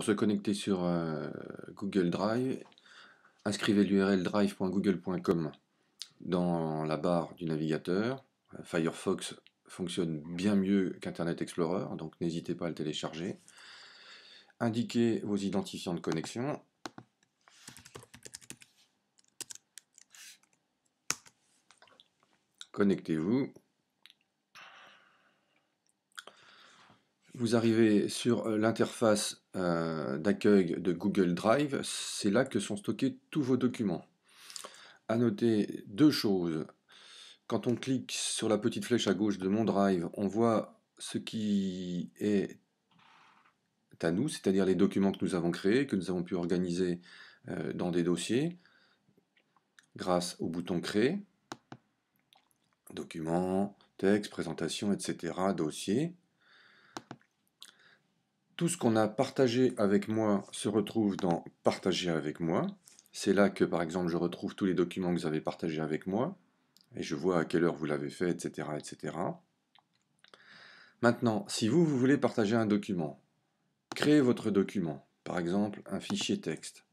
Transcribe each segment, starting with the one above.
Pour se connecter sur euh, Google Drive, inscrivez l'URL drive.google.com dans la barre du navigateur. Euh, Firefox fonctionne bien mieux qu'Internet Explorer, donc n'hésitez pas à le télécharger. Indiquez vos identifiants de connexion. Connectez-vous. vous arrivez sur euh, l'interface euh, d'accueil de Google Drive, c'est là que sont stockés tous vos documents. À noter deux choses. Quand on clique sur la petite flèche à gauche de mon drive, on voit ce qui est à nous, c'est-à-dire les documents que nous avons créés, que nous avons pu organiser euh, dans des dossiers, grâce au bouton Créer, Documents, Texte, Présentation, etc., Dossier. Tout ce qu'on a partagé avec moi se retrouve dans Partager avec moi. C'est là que, par exemple, je retrouve tous les documents que vous avez partagés avec moi, et je vois à quelle heure vous l'avez fait, etc., etc. Maintenant, si vous, vous voulez partager un document, créez votre document, par exemple un fichier texte.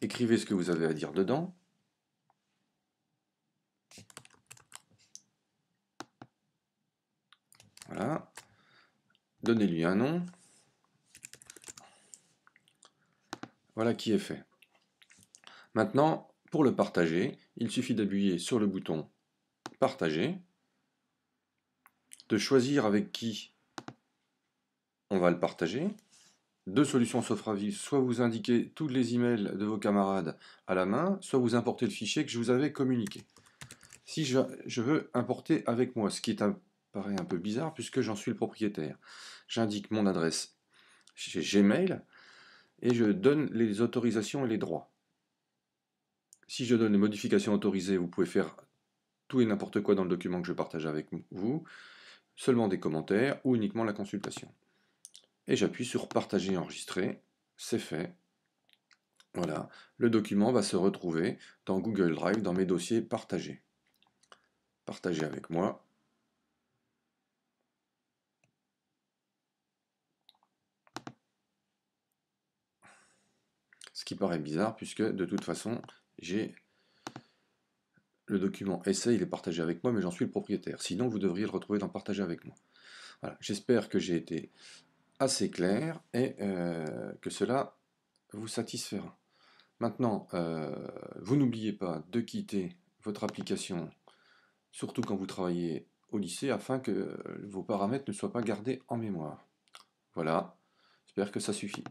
Écrivez ce que vous avez à dire dedans. Voilà donnez-lui un nom. Voilà qui est fait. Maintenant, pour le partager, il suffit d'appuyer sur le bouton Partager, de choisir avec qui on va le partager. Deux solutions s'offrent à vie, soit vous indiquez toutes les emails de vos camarades à la main, soit vous importez le fichier que je vous avais communiqué. Si je, veux importer avec moi, ce qui est un paraît un peu bizarre puisque j'en suis le propriétaire. J'indique mon adresse chez Gmail et je donne les autorisations et les droits. Si je donne les modifications autorisées, vous pouvez faire tout et n'importe quoi dans le document que je partage avec vous, seulement des commentaires ou uniquement la consultation. Et j'appuie sur partager et enregistrer, c'est fait. Voilà, le document va se retrouver dans Google Drive dans mes dossiers partagés. Partager avec moi, Ce qui paraît bizarre puisque de toute façon, j'ai le document essai, il est partagé avec moi, mais j'en suis le propriétaire. Sinon, vous devriez le retrouver dans partager avec moi. J'espère que j'ai été assez clair et euh, que cela vous satisfera. Maintenant, euh, vous n'oubliez pas de quitter votre application, surtout quand vous travaillez au lycée, afin que vos paramètres ne soient pas gardés en mémoire. Voilà, j'espère que ça suffit.